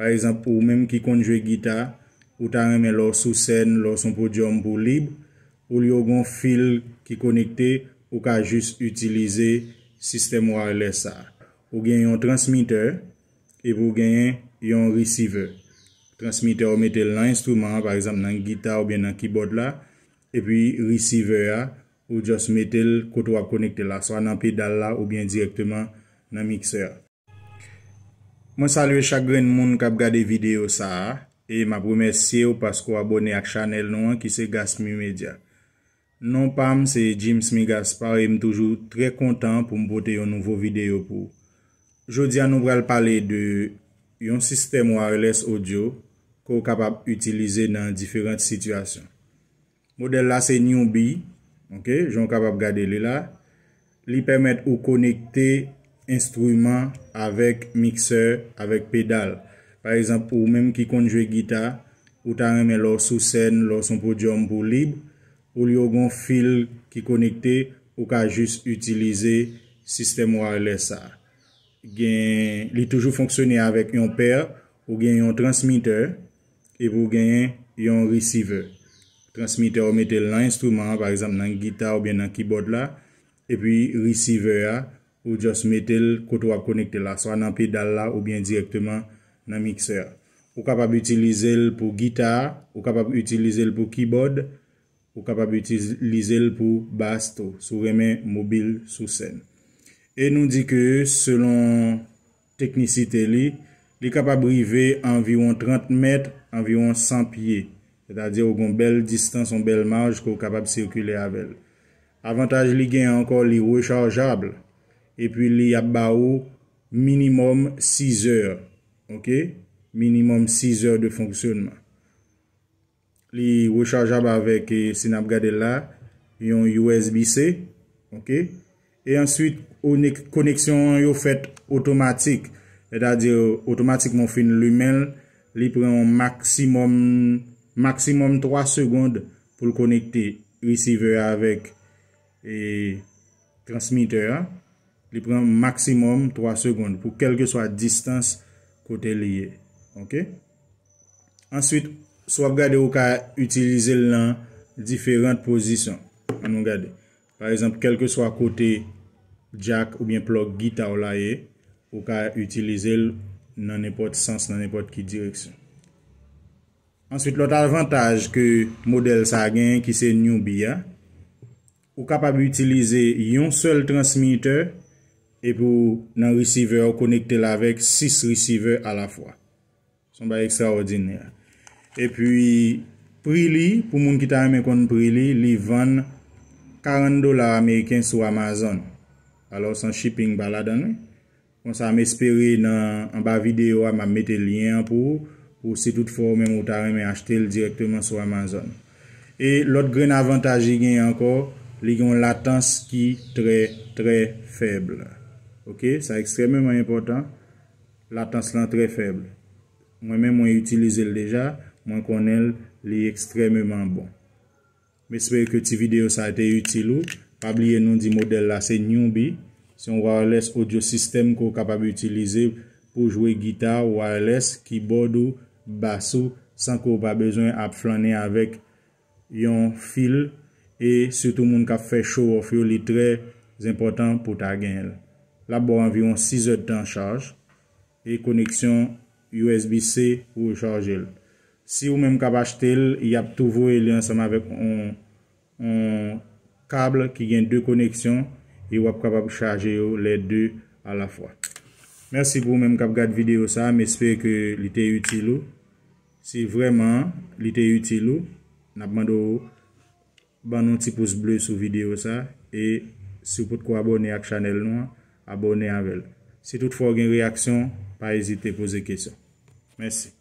Par exemple, ou mèm ki kon jwe gita, ou ta remè lò sou sèn, lò son pò diòm pò lib, ou li yo gon fil ki konekte, ou ka jist utilize sistem wireless a. Ou gen yon transmiteur, epi ou gen yon receiver. Transmiteur ou metel nan instrument, par exemple nan gita ou bien nan kibot la, epi receiver a, ou jost metel koto a konekte la, swa nan pedal la ou bien direktman nan mikse a. Mwen salve chakren moun kap gade videyo sa e ma pwemersye ou paskou abone ak chanel nou an ki se gas mi media. Non pam se James mi gaspare, m toujou tre kontan pou m bote yon nouvo videyo pou. Jodi an nou bral pale de yon sistem wireless audio ko kapap utilize nan diferent situasyon. Model la se nyon bi, joun kapap gade le la, li pwemete ou konekte instroumen avèk mikser, avèk pedal. Par exemple, ou mèm ki konjwe gita, ou ta remè lò sou sèn, lò son podyon pou lib, ou li yo gon fil ki konekte, ou ka jist utilize sistem wireless sa. Gen, li toujou fonksyonè avèk yon per, ou gen yon transmiteur, e pou gen yon receiver. Transmiteur ou mette lan instroumen, par exemple nan gita ou gen nan kibot la, e pi receiver a, ou just metel koto a konekte la, swa nan pedal la ou bien direktman nan mikser. Ou kapab utilize l pou gitar, ou kapab utilize l pou kibod, ou kapab utilize l pou basto, sou remen mobil sou sen. E nou di ke, selon teknisite li, li kapab rive anviron 30 met, anviron 100 piye, c'est-a-dire ou gon bel distan son bel marj kou kapab sirkule a bel. Avantaj li gen ankor li recharjabl, E pi li ap ba ou minimum 6 or. Ok. Minimum 6 or de fonksyonman. Li rechajab avèk sinap gade la. Yon USB-C. Ok. E answit ou ne koneksyon yo fèt otomatik. E da di otomatikman fin lumen. Li pren maksimum 3 segond pou l konekte. Receiver avèk. E transmiteur an. Li pren maksimum 3 sekonde pou kelke swa distans kote liye. Ok. Answit, swap gade ou ka utilize l nan diferent posisyon. Anwou gade. Par exemple, kelke swa kote jack ou bien plok gita ou la ye. Ou ka utilize l nan nepot sens, nan nepot ki direksyon. Answit, lot avantage ke model sa gen ki se new biya. Ou kapab utilize yon sol transmiteur. E pou nan resiveur konekte la vek 6 resiveur a la fwa. Son ba ekstra ordine. E pi pri li pou moun ki ta reme kont pri li li van 40 dolar Ameriken sou Amazon. Alo san shipping ba la dan. Kon sa am espere nan ba video a ma mette lyen pou. Ou se tout fwo mwen mou ta reme achete l direktyman sou Amazon. E lot gren avantaje gen anko. Li gen latans ki tre tre feble. Ok, sa ekstrememan important, latans lan tre feble. Mwen men mwen utilize l deja, mwen konel li ekstrememan bon. Mwen espere ke ti video sa ete utilou. Pabliye nou di model la, se nyon bi. Se yon wireless audio system ko kapab utilize pou jwe gita wireless, ki bodou, basou, san ko pa bezwen ap flanen avèk yon fil e se tout moun kap fè show of yon li tre important pou ta gen el. la pou anviron 6 ot tan charge, e koneksyon USB-C pou ou charge el. Si ou menm kap achete el, y ap touvo el yansanman vek an kable ki gen 2 koneksyon, y wap kap ap charge yo le 2 a la fwa. Mersi pou menm kap gade video sa, mespe ke li te util ou. Si vreman li te util ou, napmando ou, ban nou ti pouz ble sou video sa, e si ou pou te kou abone ak chanel nou an, abone anvel. Si tout fwa gen reaksyon, pa ezite pose kesyon. Mersi.